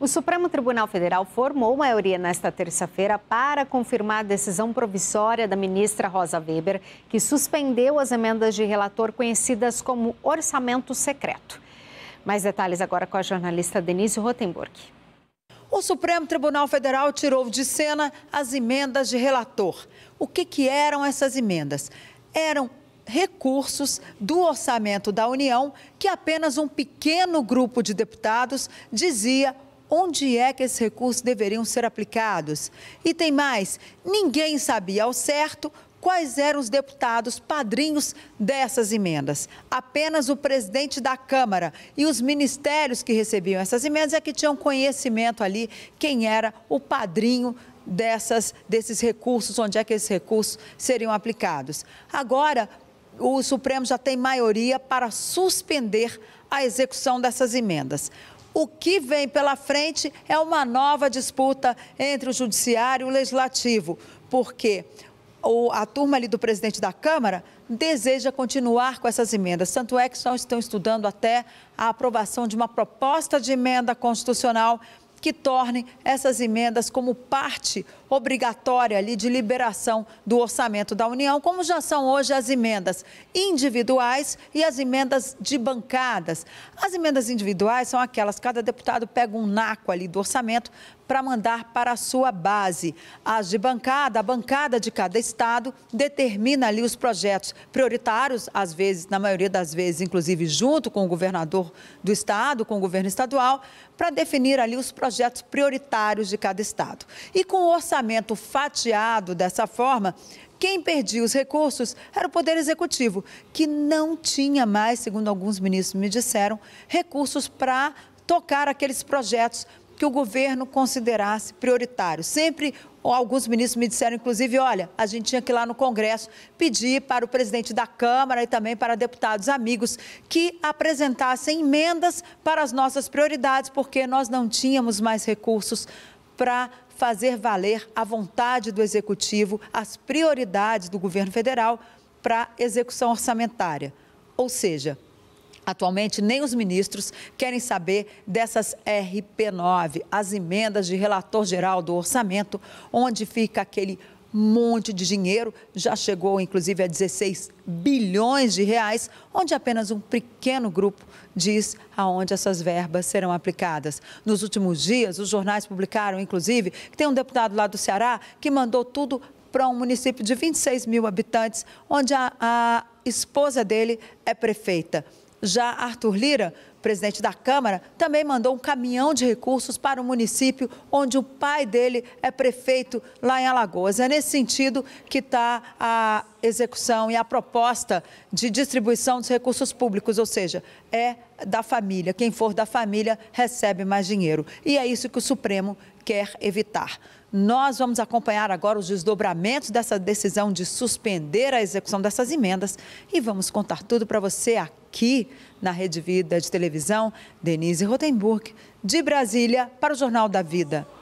O Supremo Tribunal Federal formou maioria nesta terça-feira para confirmar a decisão provisória da ministra Rosa Weber, que suspendeu as emendas de relator conhecidas como orçamento secreto. Mais detalhes agora com a jornalista Denise Rotenburg. O Supremo Tribunal Federal tirou de cena as emendas de relator. O que, que eram essas emendas? Eram recursos do orçamento da União que apenas um pequeno grupo de deputados dizia onde é que esses recursos deveriam ser aplicados. E tem mais: ninguém sabia ao certo quais eram os deputados padrinhos dessas emendas. Apenas o presidente da Câmara e os ministérios que recebiam essas emendas é que tinham conhecimento ali quem era o padrinho dessas desses recursos, onde é que esses recursos seriam aplicados. Agora, o Supremo já tem maioria para suspender a execução dessas emendas o que vem pela frente é uma nova disputa entre o Judiciário e o Legislativo, porque a turma ali do presidente da Câmara deseja continuar com essas emendas. Tanto é que só estão estudando até a aprovação de uma proposta de emenda constitucional que torne essas emendas como parte obrigatória ali de liberação do orçamento da União, como já são hoje as emendas individuais e as emendas de bancadas. As emendas individuais são aquelas, cada deputado pega um naco ali do orçamento para mandar para a sua base. As de bancada, a bancada de cada estado determina ali os projetos prioritários, às vezes, na maioria das vezes, inclusive junto com o governador do estado, com o governo estadual, para definir ali os projetos prioritários de cada estado. E com o orçamento orçamento fatiado dessa forma, quem perdia os recursos era o Poder Executivo, que não tinha mais, segundo alguns ministros me disseram, recursos para tocar aqueles projetos que o governo considerasse prioritários. Sempre alguns ministros me disseram, inclusive, olha, a gente tinha que ir lá no Congresso pedir para o presidente da Câmara e também para deputados amigos que apresentassem emendas para as nossas prioridades, porque nós não tínhamos mais recursos para fazer valer a vontade do executivo, as prioridades do governo federal para execução orçamentária. Ou seja, Atualmente, nem os ministros querem saber dessas RP9, as emendas de relator geral do orçamento, onde fica aquele monte de dinheiro, já chegou inclusive a 16 bilhões de reais, onde apenas um pequeno grupo diz aonde essas verbas serão aplicadas. Nos últimos dias, os jornais publicaram, inclusive, que tem um deputado lá do Ceará que mandou tudo para um município de 26 mil habitantes, onde a, a esposa dele é prefeita. Já Arthur Lira presidente da Câmara, também mandou um caminhão de recursos para o município onde o pai dele é prefeito lá em Alagoas. É nesse sentido que está a execução e a proposta de distribuição dos recursos públicos, ou seja, é da família. Quem for da família recebe mais dinheiro. E é isso que o Supremo quer evitar. Nós vamos acompanhar agora os desdobramentos dessa decisão de suspender a execução dessas emendas e vamos contar tudo para você aqui aqui na Rede Vida de Televisão, Denise Rotenburg, de Brasília, para o Jornal da Vida.